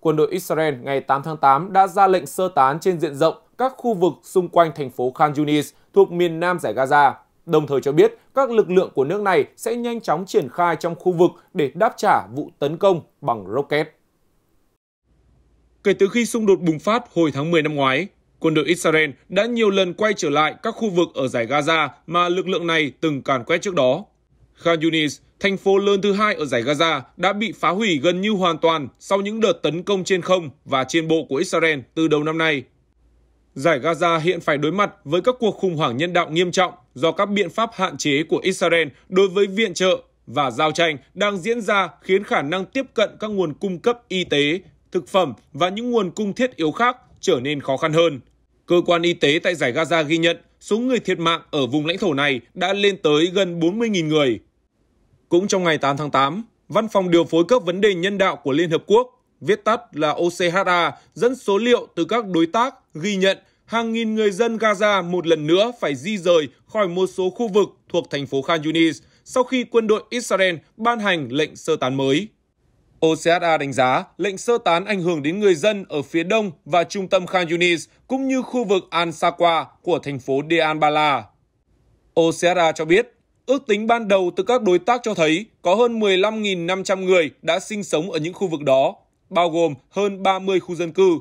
quân đội Israel ngày 8 tháng 8 đã ra lệnh sơ tán trên diện rộng các khu vực xung quanh thành phố Khan Yunis thuộc miền nam giải Gaza, đồng thời cho biết các lực lượng của nước này sẽ nhanh chóng triển khai trong khu vực để đáp trả vụ tấn công bằng rocket. Kể từ khi xung đột bùng phát hồi tháng 10 năm ngoái, quân đội Israel đã nhiều lần quay trở lại các khu vực ở giải Gaza mà lực lượng này từng càn quét trước đó. Khan Yunis thành phố lớn thứ hai ở giải Gaza, đã bị phá hủy gần như hoàn toàn sau những đợt tấn công trên không và trên bộ của Israel từ đầu năm nay. Giải Gaza hiện phải đối mặt với các cuộc khủng hoảng nhân đạo nghiêm trọng do các biện pháp hạn chế của Israel đối với viện trợ và giao tranh đang diễn ra khiến khả năng tiếp cận các nguồn cung cấp y tế, thực phẩm và những nguồn cung thiết yếu khác trở nên khó khăn hơn. Cơ quan y tế tại giải Gaza ghi nhận số người thiệt mạng ở vùng lãnh thổ này đã lên tới gần 40.000 người. Cũng trong ngày 8 tháng 8, Văn phòng điều phối cấp vấn đề nhân đạo của Liên Hợp Quốc, viết tắt là OCHA, dẫn số liệu từ các đối tác ghi nhận hàng nghìn người dân Gaza một lần nữa phải di rời khỏi một số khu vực thuộc thành phố Khan Yunis sau khi quân đội Israel ban hành lệnh sơ tán mới. OCHA đánh giá lệnh sơ tán ảnh hưởng đến người dân ở phía đông và trung tâm Khan Yunis cũng như khu vực An sakwa của thành phố Deanbala. OCHA cho biết Ước tính ban đầu từ các đối tác cho thấy có hơn 15.500 người đã sinh sống ở những khu vực đó, bao gồm hơn 30 khu dân cư.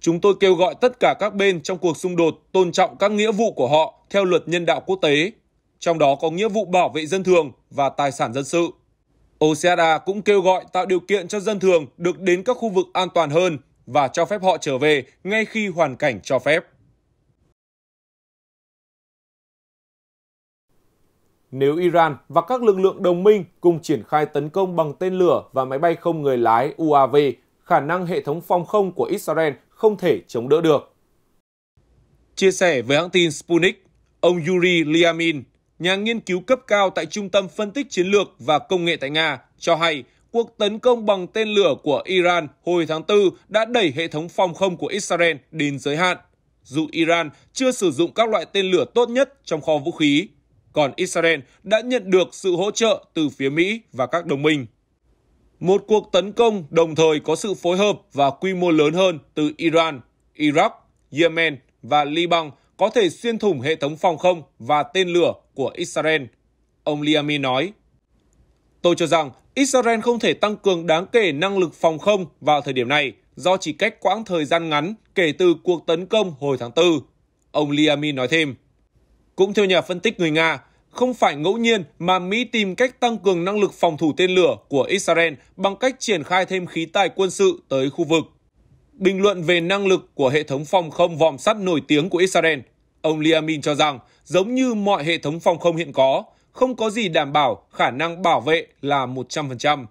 Chúng tôi kêu gọi tất cả các bên trong cuộc xung đột tôn trọng các nghĩa vụ của họ theo luật nhân đạo quốc tế, trong đó có nghĩa vụ bảo vệ dân thường và tài sản dân sự. OCHA cũng kêu gọi tạo điều kiện cho dân thường được đến các khu vực an toàn hơn và cho phép họ trở về ngay khi hoàn cảnh cho phép. nếu Iran và các lực lượng đồng minh cùng triển khai tấn công bằng tên lửa và máy bay không người lái UAV, khả năng hệ thống phòng không của Israel không thể chống đỡ được. Chia sẻ với hãng tin Sputnik, ông Yuri Liamin, nhà nghiên cứu cấp cao tại Trung tâm Phân tích Chiến lược và Công nghệ tại Nga, cho hay cuộc tấn công bằng tên lửa của Iran hồi tháng 4 đã đẩy hệ thống phòng không của Israel đến giới hạn, dù Iran chưa sử dụng các loại tên lửa tốt nhất trong kho vũ khí còn Israel đã nhận được sự hỗ trợ từ phía Mỹ và các đồng minh. Một cuộc tấn công đồng thời có sự phối hợp và quy mô lớn hơn từ Iran, Iraq, Yemen và Liban có thể xuyên thủng hệ thống phòng không và tên lửa của Israel. Ông Liami nói, Tôi cho rằng Israel không thể tăng cường đáng kể năng lực phòng không vào thời điểm này do chỉ cách quãng thời gian ngắn kể từ cuộc tấn công hồi tháng 4. Ông Liami nói thêm. Cũng theo nhà phân tích người Nga, không phải ngẫu nhiên mà Mỹ tìm cách tăng cường năng lực phòng thủ tên lửa của Israel bằng cách triển khai thêm khí tài quân sự tới khu vực. Bình luận về năng lực của hệ thống phòng không vòm sắt nổi tiếng của Israel, ông Liamin cho rằng giống như mọi hệ thống phòng không hiện có, không có gì đảm bảo khả năng bảo vệ là 100%.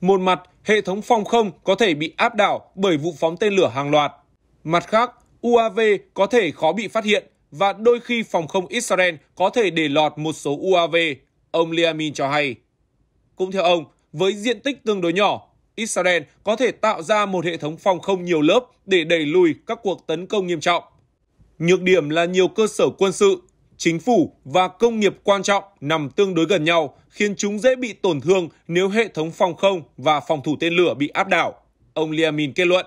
Một mặt, hệ thống phòng không có thể bị áp đảo bởi vụ phóng tên lửa hàng loạt. Mặt khác, UAV có thể khó bị phát hiện và đôi khi phòng không Israel có thể để lọt một số UAV, ông Liamin cho hay. Cũng theo ông, với diện tích tương đối nhỏ, Israel có thể tạo ra một hệ thống phòng không nhiều lớp để đẩy lùi các cuộc tấn công nghiêm trọng. Nhược điểm là nhiều cơ sở quân sự, chính phủ và công nghiệp quan trọng nằm tương đối gần nhau, khiến chúng dễ bị tổn thương nếu hệ thống phòng không và phòng thủ tên lửa bị áp đảo, ông Liamin kết luận.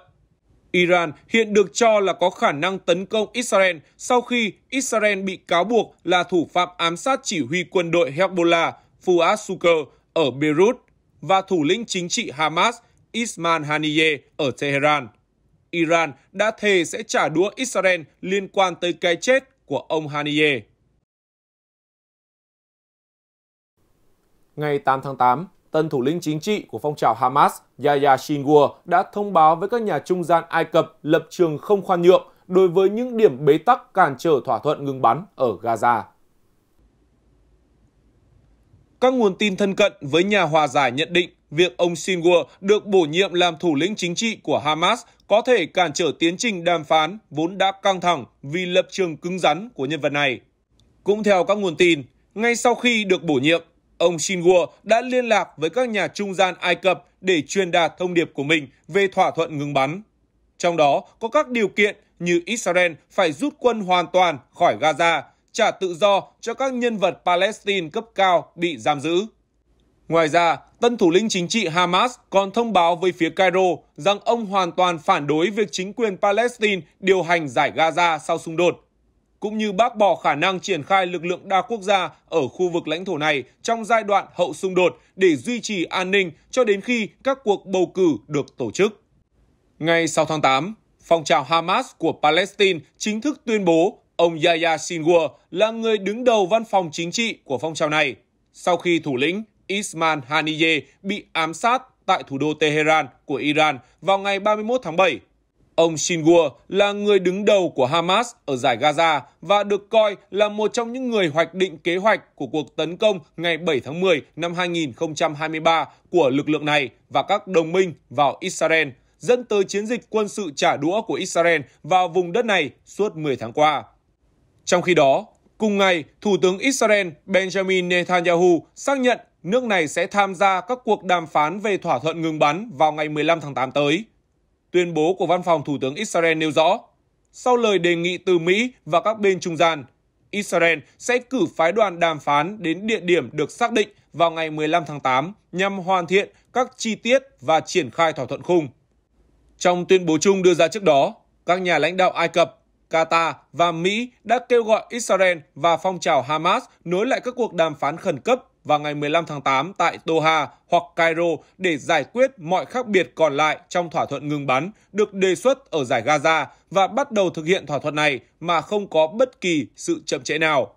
Iran hiện được cho là có khả năng tấn công Israel sau khi Israel bị cáo buộc là thủ phạm ám sát chỉ huy quân đội Hezbollah Fuad Suker ở Beirut và thủ lĩnh chính trị Hamas Ismail Haniyeh ở Tehran. Iran đã thề sẽ trả đũa Israel liên quan tới cái chết của ông Haniyeh. Ngày 8 tháng 8, tân thủ lĩnh chính trị của phong trào Hamas Yahya Sinwar đã thông báo với các nhà trung gian Ai Cập lập trường không khoan nhượng đối với những điểm bế tắc cản trở thỏa thuận ngừng bắn ở Gaza. Các nguồn tin thân cận với nhà hòa giải nhận định việc ông Sinwar được bổ nhiệm làm thủ lĩnh chính trị của Hamas có thể cản trở tiến trình đàm phán vốn đã căng thẳng vì lập trường cứng rắn của nhân vật này. Cũng theo các nguồn tin, ngay sau khi được bổ nhiệm, ông Shinwa đã liên lạc với các nhà trung gian Ai Cập để truyền đạt thông điệp của mình về thỏa thuận ngừng bắn. Trong đó có các điều kiện như Israel phải rút quân hoàn toàn khỏi Gaza, trả tự do cho các nhân vật Palestine cấp cao bị giam giữ. Ngoài ra, tân thủ lĩnh chính trị Hamas còn thông báo với phía Cairo rằng ông hoàn toàn phản đối việc chính quyền Palestine điều hành giải Gaza sau xung đột cũng như bác bỏ khả năng triển khai lực lượng đa quốc gia ở khu vực lãnh thổ này trong giai đoạn hậu xung đột để duy trì an ninh cho đến khi các cuộc bầu cử được tổ chức. Ngày 6 tháng 8, phong trào Hamas của Palestine chính thức tuyên bố ông Yahya Sinwar là người đứng đầu văn phòng chính trị của phong trào này, sau khi thủ lĩnh Ismail Haniyeh bị ám sát tại thủ đô Tehran của Iran vào ngày 31 tháng 7 Ông Shinwar là người đứng đầu của Hamas ở giải Gaza và được coi là một trong những người hoạch định kế hoạch của cuộc tấn công ngày 7 tháng 10 năm 2023 của lực lượng này và các đồng minh vào Israel, dẫn tới chiến dịch quân sự trả đũa của Israel vào vùng đất này suốt 10 tháng qua. Trong khi đó, cùng ngày, Thủ tướng Israel Benjamin Netanyahu xác nhận nước này sẽ tham gia các cuộc đàm phán về thỏa thuận ngừng bắn vào ngày 15 tháng 8 tới. Tuyên bố của văn phòng Thủ tướng Israel nêu rõ, sau lời đề nghị từ Mỹ và các bên trung gian, Israel sẽ cử phái đoàn đàm phán đến địa điểm được xác định vào ngày 15 tháng 8 nhằm hoàn thiện các chi tiết và triển khai thỏa thuận khung. Trong tuyên bố chung đưa ra trước đó, các nhà lãnh đạo Ai Cập, Qatar và Mỹ đã kêu gọi Israel và phong trào Hamas nối lại các cuộc đàm phán khẩn cấp vào ngày 15 tháng 8 tại Doha hoặc Cairo để giải quyết mọi khác biệt còn lại trong thỏa thuận ngừng bắn được đề xuất ở giải Gaza và bắt đầu thực hiện thỏa thuận này mà không có bất kỳ sự chậm trễ nào.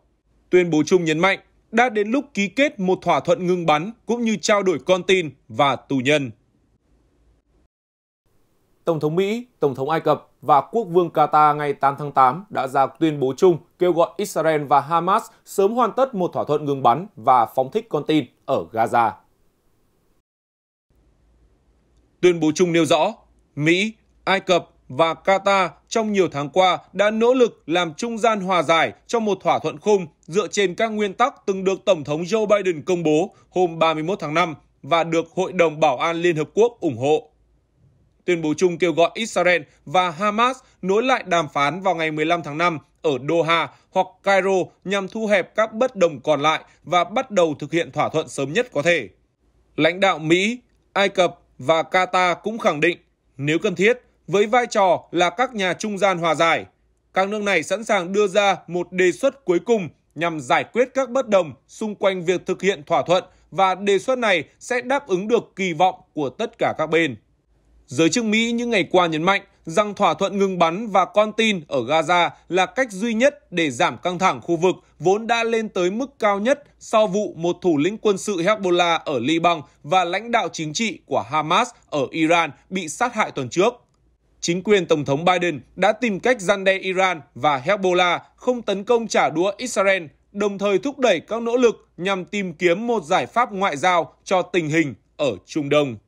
Tuyên bố chung nhấn mạnh đã đến lúc ký kết một thỏa thuận ngừng bắn cũng như trao đổi con tin và tù nhân. Tổng thống Mỹ, Tổng thống Ai Cập và quốc vương Qatar ngày 8 tháng 8 đã ra tuyên bố chung kêu gọi Israel và Hamas sớm hoàn tất một thỏa thuận ngừng bắn và phóng thích con tin ở Gaza. Tuyên bố chung nêu rõ, Mỹ, Ai Cập và Qatar trong nhiều tháng qua đã nỗ lực làm trung gian hòa giải trong một thỏa thuận khung dựa trên các nguyên tắc từng được Tổng thống Joe Biden công bố hôm 31 tháng 5 và được Hội đồng Bảo an Liên Hợp Quốc ủng hộ. Tuyên bố chung kêu gọi Israel và Hamas nối lại đàm phán vào ngày 15 tháng 5 ở Doha hoặc Cairo nhằm thu hẹp các bất đồng còn lại và bắt đầu thực hiện thỏa thuận sớm nhất có thể. Lãnh đạo Mỹ, Ai Cập và Qatar cũng khẳng định, nếu cần thiết, với vai trò là các nhà trung gian hòa giải, các nước này sẵn sàng đưa ra một đề xuất cuối cùng nhằm giải quyết các bất đồng xung quanh việc thực hiện thỏa thuận và đề xuất này sẽ đáp ứng được kỳ vọng của tất cả các bên. Giới chức Mỹ những ngày qua nhấn mạnh rằng thỏa thuận ngừng bắn và con tin ở Gaza là cách duy nhất để giảm căng thẳng khu vực vốn đã lên tới mức cao nhất sau vụ một thủ lĩnh quân sự Hezbollah ở Liban và lãnh đạo chính trị của Hamas ở Iran bị sát hại tuần trước. Chính quyền Tổng thống Biden đã tìm cách gian đe Iran và Hezbollah không tấn công trả đũa Israel, đồng thời thúc đẩy các nỗ lực nhằm tìm kiếm một giải pháp ngoại giao cho tình hình ở Trung Đông.